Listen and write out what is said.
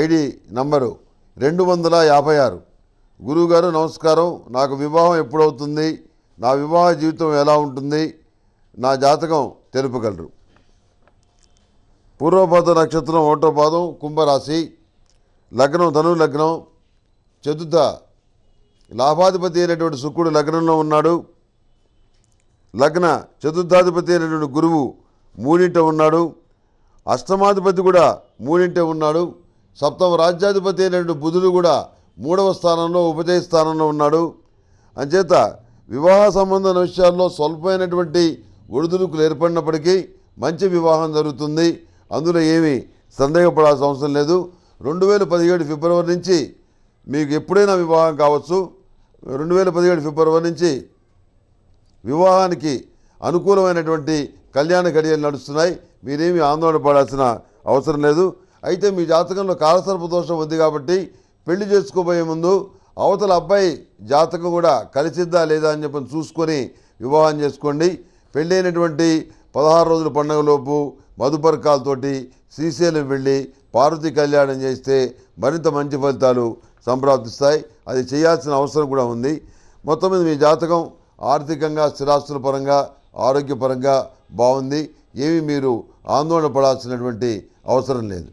ID number రెండు వందల యాభై ఆరు గురువుగారు నమస్కారం నాకు వివాహం ఎప్పుడవుతుంది నా వివాహ జీవితం ఎలా ఉంటుంది నా జాతకం తెలుపగలరు పూర్వపాద నక్షత్రం ఒకటో పాదం కుంభరాశి లగ్నం ధను లగ్నం చతుర్థ లాభాధిపతి అయినటువంటి శుక్రుడు లగ్నంలో ఉన్నాడు లగ్న చతుర్థాధిపతి అయినటువంటి గురువు మూడింట ఉన్నాడు అష్టమాధిపతి కూడా మూడింటే ఉన్నాడు సప్తమ రాజ్యాధిపతి అయినటువంటి బుధుడు కూడా మూడవ స్థానంలో ఉపజయ స్థానంలో ఉన్నాడు అంచేత వివాహ సంబంధం విషయాల్లో స్వల్పమైనటువంటి ఒడిదుడుకులు ఏర్పడినప్పటికీ మంచి వివాహం జరుగుతుంది అందులో ఏమీ సందేహపడాల్సిన అవసరం లేదు రెండు వేల పదిహేడు ఫిబ్రవరి నుంచి మీకు ఎప్పుడైనా వివాహం కావచ్చు రెండు వేల పదిహేడు ఫిబ్రవరి నుంచి వివాహానికి అనుకూలమైనటువంటి కళ్యాణ ఘడియలు నడుస్తున్నాయి మీరేమి ఆందోళన పడాల్సిన అవసరం లేదు అయితే మీ జాతకంలో కాలసర్ప దోషం ఉంది కాబట్టి పెళ్లి చేసుకోబోయే ముందు అవతల అబ్బాయి జాతకం కూడా కలిసిద్దా లేదా అని చెప్పని చూసుకొని వివాహం చేసుకోండి పెళ్ళైనటువంటి పదహారు రోజుల పండుగలోపు మధుపర్కాలతోటి శ్రీశైలం వెళ్ళి పార్వతి కళ్యాణం చేస్తే మరింత మంచి ఫలితాలు సంప్రాప్తిస్తాయి అది చేయాల్సిన అవసరం కూడా ఉంది మొత్తం మీద మీ జాతకం ఆర్థికంగా స్థిరాస్తుల పరంగా ఆరోగ్యపరంగా బాగుంది ఏమీ మీరు ఆందోళన పడాల్సినటువంటి అవసరం లేదు